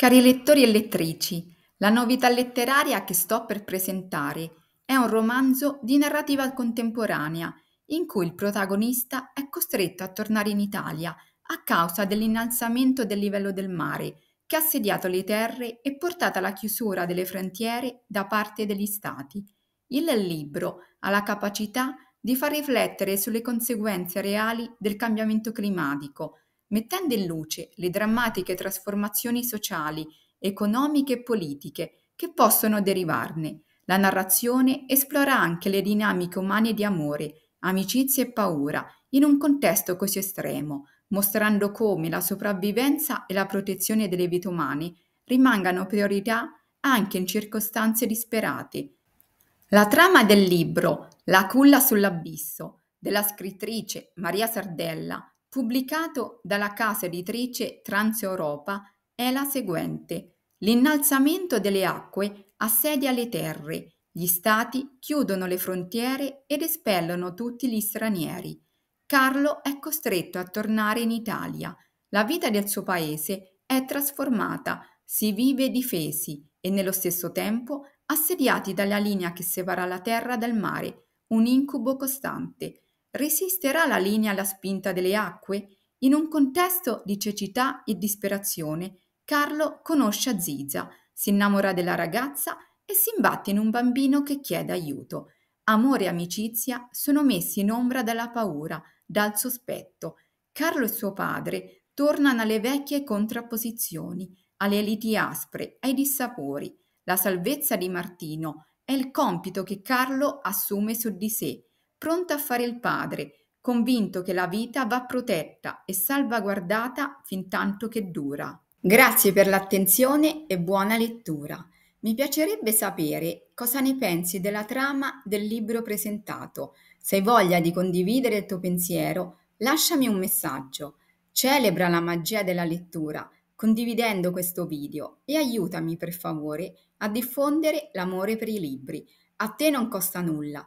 Cari lettori e lettrici, la novità letteraria che sto per presentare è un romanzo di narrativa contemporanea in cui il protagonista è costretto a tornare in Italia a causa dell'innalzamento del livello del mare che ha assediato le terre e portato alla chiusura delle frontiere da parte degli stati. Il libro ha la capacità di far riflettere sulle conseguenze reali del cambiamento climatico mettendo in luce le drammatiche trasformazioni sociali, economiche e politiche che possono derivarne. La narrazione esplora anche le dinamiche umane di amore, amicizia e paura in un contesto così estremo, mostrando come la sopravvivenza e la protezione delle vite umane rimangano priorità anche in circostanze disperate. La trama del libro La culla sull'abisso della scrittrice Maria Sardella pubblicato dalla casa editrice Transeuropa, è la seguente. L'innalzamento delle acque assedia le terre, gli stati chiudono le frontiere ed espellono tutti gli stranieri. Carlo è costretto a tornare in Italia. La vita del suo paese è trasformata, si vive difesi e nello stesso tempo assediati dalla linea che separa la terra dal mare, un incubo costante. Resisterà la linea alla spinta delle acque? In un contesto di cecità e disperazione, Carlo conosce Aziza, si innamora della ragazza e si imbatte in un bambino che chiede aiuto. Amore e amicizia sono messi in ombra dalla paura, dal sospetto. Carlo e suo padre tornano alle vecchie contrapposizioni, alle liti aspre, ai dissapori. La salvezza di Martino è il compito che Carlo assume su di sé pronta a fare il padre, convinto che la vita va protetta e salvaguardata fin tanto che dura. Grazie per l'attenzione e buona lettura. Mi piacerebbe sapere cosa ne pensi della trama del libro presentato. Se hai voglia di condividere il tuo pensiero, lasciami un messaggio. Celebra la magia della lettura condividendo questo video e aiutami per favore a diffondere l'amore per i libri. A te non costa nulla